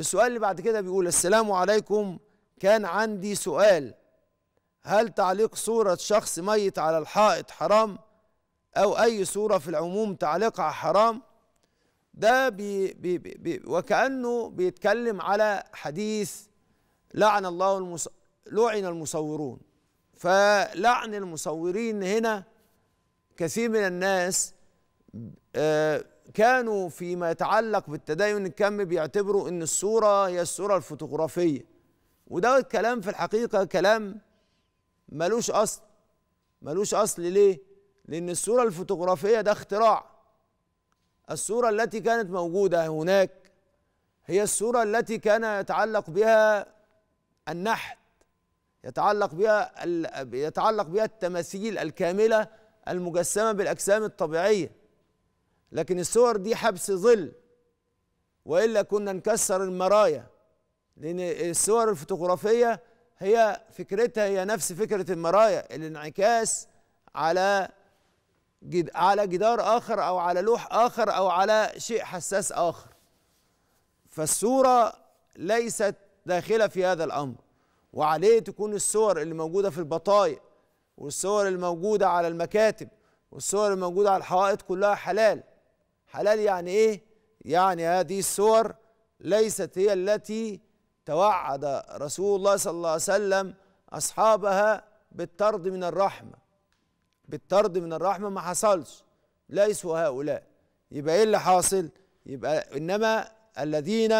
السؤال اللي بعد كده بيقول السلام عليكم كان عندي سؤال هل تعليق صورة شخص ميت على الحائط حرام أو أي صورة في العموم تعليقها حرام ده بي بي بي وكأنه بيتكلم على حديث لعن الله المص... لعن المصورون فلعن المصورين هنا كثير من الناس آه كانوا فيما يتعلق بالتدين الكمي بيعتبروا ان الصوره هي الصوره الفوتوغرافيه وده الكلام في الحقيقه كلام ملوش اصل ملوش اصل ليه لان الصوره الفوتوغرافيه ده اختراع الصوره التي كانت موجوده هناك هي الصوره التي كان يتعلق بها النحت يتعلق بها يتعلق بها التماثيل الكامله المجسمه بالاجسام الطبيعيه لكن الصور دي حبس ظل والا كنا نكسر المرايا لان الصور الفوتوغرافيه هي فكرتها هي نفس فكره المرايا الانعكاس على جد على جدار اخر او على لوح اخر او على شيء حساس اخر فالصوره ليست داخله في هذا الامر وعليه تكون الصور اللي موجوده في البطايق والصور الموجوده على المكاتب والصور الموجوده على الحوائط كلها حلال حلال يعني ايه يعني هذه الصور ليست هي التي توعد رسول الله صلى الله عليه وسلم اصحابها بالطرد من الرحمه بالطرد من الرحمه ما حصلش ليسوا هؤلاء يبقى ايه اللي حاصل يبقى انما الذين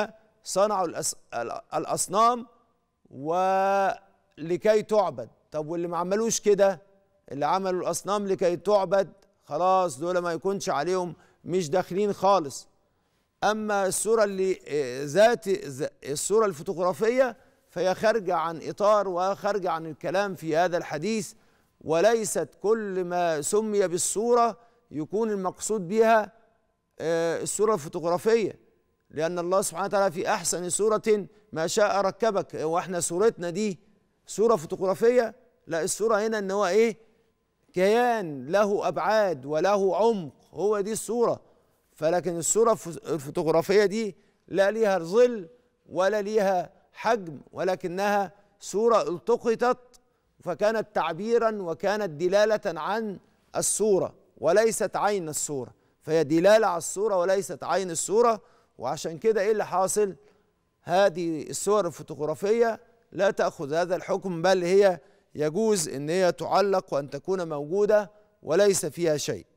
صنعوا الأس... الاصنام ولكي تعبد طب واللي ما عملوش كده اللي عملوا الاصنام لكي تعبد خلاص دول ما يكونش عليهم مش داخلين خالص اما الصوره اللي آه، ذات الصوره الفوتوغرافيه فهي خارجه عن اطار وخارجه عن الكلام في هذا الحديث وليست كل ما سمي بالصوره يكون المقصود بها آه، الصوره الفوتوغرافيه لان الله سبحانه وتعالى في احسن صوره ما شاء ركبك واحنا صورتنا دي صوره فوتوغرافيه لا الصوره هنا ان هو ايه كيان له ابعاد وله عمق هو دي الصوره فلكن الصورة الفوتوغرافية دي لا ليها ظل ولا ليها حجم ولكنها صورة التقطت فكانت تعبيرا وكانت دلالة عن الصورة وليست عين الصورة فهي دلالة على الصورة وليست عين الصورة وعشان كده ايه اللي حاصل هذه الصور الفوتوغرافية لا تأخذ هذا الحكم بل هي يجوز ان هي تعلق وان تكون موجودة وليس فيها شيء